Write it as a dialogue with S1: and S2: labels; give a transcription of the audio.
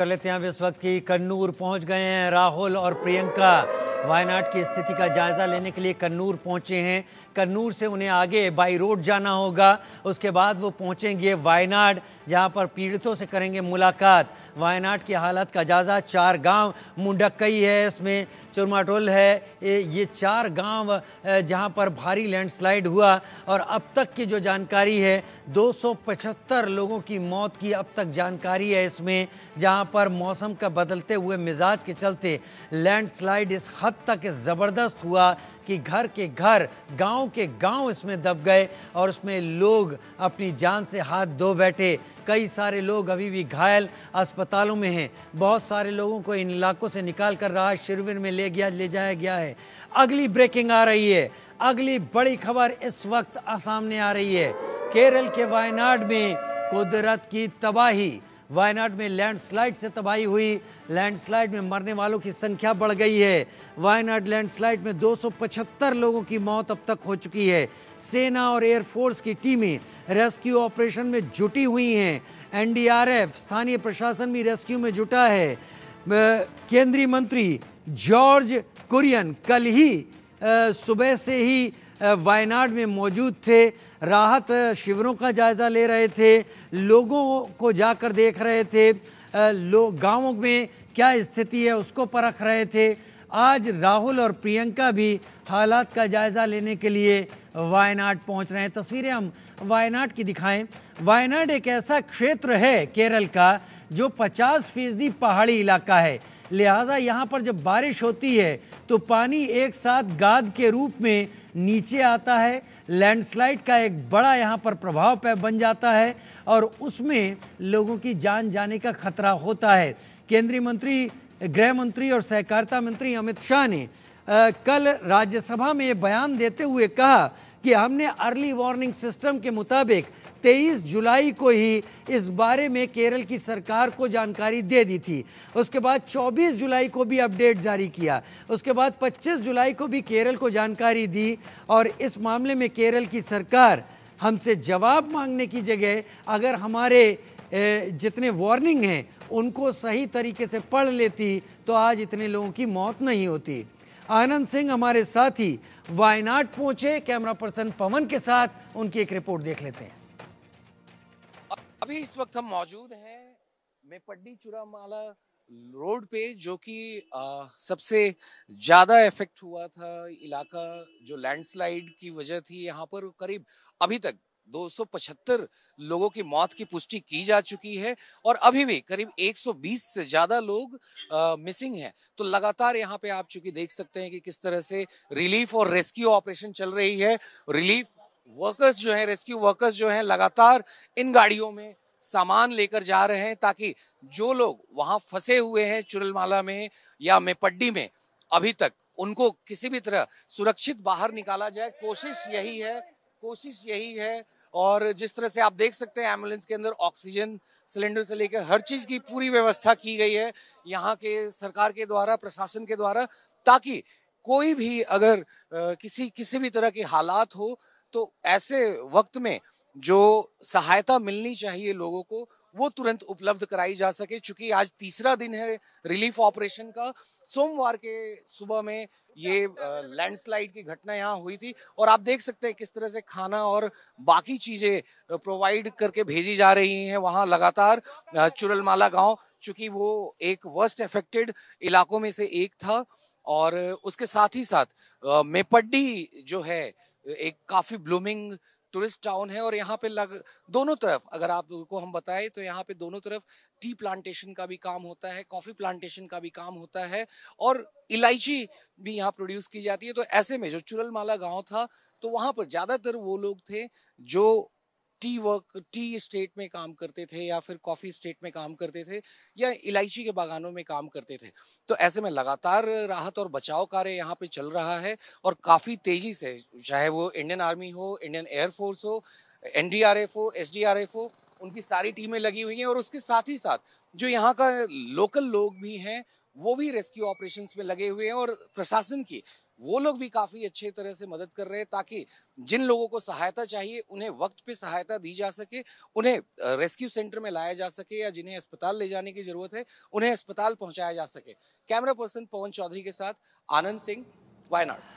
S1: कर लेते हैं अब इस वक्त की कन्नूर पहुंच गए हैं राहुल और प्रियंका वायनाड की स्थिति का जायजा लेने के लिए कन्नूर पहुंचे हैं कन्नूर से उन्हें आगे बाई रोड जाना होगा उसके बाद वो पहुंचेंगे वायनाड जहां पर पीड़ितों से करेंगे मुलाकात वायनाड की हालत का जायजा चार गांव मुंडकई है इसमें चुरमाटोल है ये चार गांव जहां पर भारी लैंडस्लाइड हुआ और अब तक की जो जानकारी है दो लोगों की मौत की अब तक जानकारी है इसमें जहाँ पर मौसम का बदलते हुए मिजाज के चलते लैंडस्लाइड इस हद तक ज़बरदस्त हुआ कि घर के घर गांव के गांव इसमें दब गए और उसमें लोग अपनी जान से हाथ धो बैठे कई सारे लोग अभी भी घायल अस्पतालों में हैं बहुत सारे लोगों को इन इलाकों से निकाल कर राहत शिविर में ले गया ले जाया गया है अगली ब्रेकिंग आ रही है अगली बड़ी खबर इस वक्त सामने आ रही है केरल के वायनाड में कुदरत की तबाही वायनाड में लैंडस्लाइड से तबाही हुई लैंडस्लाइड में मरने वालों की संख्या बढ़ गई है वायनाड लैंडस्लाइड में 275 लोगों की मौत अब तक हो चुकी है सेना और एयरफोर्स की टीमें रेस्क्यू ऑपरेशन में जुटी हुई हैं एनडीआरएफ स्थानीय प्रशासन भी रेस्क्यू में जुटा है केंद्रीय मंत्री जॉर्ज कुरियन कल ही सुबह से ही वायनाड में मौजूद थे राहत शिविरों का जायज़ा ले रहे थे लोगों को जाकर देख रहे थे लोग गाँवों में क्या स्थिति है उसको परख रहे थे आज राहुल और प्रियंका भी हालात का जायज़ा लेने के लिए वायनाड पहुंच रहे हैं तस्वीरें हम वायनाड की दिखाएं वायनाड एक ऐसा क्षेत्र है केरल का जो 50 फीसदी पहाड़ी इलाका है लिहाजा यहाँ पर जब बारिश होती है तो पानी एक साथ गाद के रूप में नीचे आता है लैंडस्लाइड का एक बड़ा यहाँ पर प्रभाव पै बन जाता है और उसमें लोगों की जान जाने का खतरा होता है केंद्रीय मंत्री गृह मंत्री और सहकारिता मंत्री अमित शाह ने आ, कल राज्यसभा में ये बयान देते हुए कहा कि हमने अर्ली वार्निंग सिस्टम के मुताबिक 23 जुलाई को ही इस बारे में केरल की सरकार को जानकारी दे दी थी उसके बाद 24 जुलाई को भी अपडेट जारी किया उसके बाद 25 जुलाई को भी केरल को जानकारी दी और इस मामले में केरल की सरकार हमसे जवाब मांगने की जगह अगर हमारे जितने वार्निंग हैं उनको सही तरीके से पढ़ लेती तो आज इतने लोगों की मौत नहीं होती आनंद सिंह हमारे साथ ही वायनाड पहुंचे कैमरा पर्सन पवन के साथ उनकी एक रिपोर्ट देख लेते हैं
S2: अभी इस वक्त हम मौजूद हैं मेपड्डी चुरामाला रोड पे जो कि सबसे ज़्यादा इफेक्ट हुआ था इलाका जो लैंडस्लाइड की वजह थी यहाँ पर करीब अभी तक 275 लोगों की मौत की पुष्टि की जा चुकी है और अभी भी करीब 120 से ज़्यादा लोग आ, मिसिंग हैं तो लगातार यहाँ पे आप चूंकि देख सकते हैं कि किस तरह से रिलीफ और रेस्क्यू ऑपरेशन चल रही है रिलीफ वर्कर्स जो हैं रेस्क्यू वर्कर्स जो हैं लगातार इन गाड़ियों में सामान लेकर जा रहे हैं ताकि जो लोग वहां फंसे हुए हैं चुरलमाला में या मेपड्डी में अभी तक उनको किसी भी तरह सुरक्षित बाहर निकाला जाए कोशिश यही है कोशिश यही है और जिस तरह से आप देख सकते हैं एम्बुलेंस के अंदर ऑक्सीजन सिलेंडर से लेकर हर चीज़ की पूरी व्यवस्था की गई है यहाँ के सरकार के द्वारा प्रशासन के द्वारा ताकि कोई भी अगर किसी किसी भी तरह के हालात हो तो ऐसे वक्त में जो सहायता मिलनी चाहिए लोगों को वो तुरंत उपलब्ध कराई जा सके चूंकि आज तीसरा दिन है रिलीफ ऑपरेशन का सोमवार के सुबह में ये लैंडस्लाइड की घटना यहाँ हुई थी और आप देख सकते हैं किस तरह से खाना और बाकी चीज़ें प्रोवाइड करके भेजी जा रही हैं वहाँ लगातार चुरलमाला गांव चूंकि वो एक वर्स्ट अफेक्टेड इलाकों में से एक था और उसके साथ ही साथ मेपड्डी जो है एक काफ़ी ब्लूमिंग टूरिस्ट टाउन है और यहाँ पे लग दोनों तरफ अगर आप को हम बताएं तो यहाँ पे दोनों तरफ टी प्लांटेशन का भी काम होता है कॉफ़ी प्लांटेशन का भी काम होता है और इलायची भी यहाँ प्रोड्यूस की जाती है तो ऐसे में जो चुरल माला गाँव था तो वहां पर ज़्यादातर वो लोग थे जो टी वर्क टी स्टेट में काम करते थे या फिर कॉफ़ी स्टेट में काम करते थे या इलायची के बागानों में काम करते थे तो ऐसे में लगातार राहत और बचाव कार्य यहाँ पे चल रहा है और काफ़ी तेज़ी से चाहे वो इंडियन आर्मी हो इंडियन एयरफोर्स हो एन हो एस हो उनकी सारी टीमें लगी हुई हैं और उसके साथ ही साथ जो यहाँ का लोकल लोग भी हैं वो भी रेस्क्यू ऑपरेशंस में लगे हुए हैं और प्रशासन की वो लोग भी काफ़ी अच्छे तरह से मदद कर रहे हैं ताकि जिन लोगों को सहायता चाहिए उन्हें वक्त पे सहायता दी जा सके उन्हें रेस्क्यू सेंटर में लाया जा सके या जिन्हें अस्पताल ले जाने की ज़रूरत है उन्हें अस्पताल पहुंचाया जा सके कैमरा पर्सन पवन चौधरी के साथ आनंद सिंह वायनाड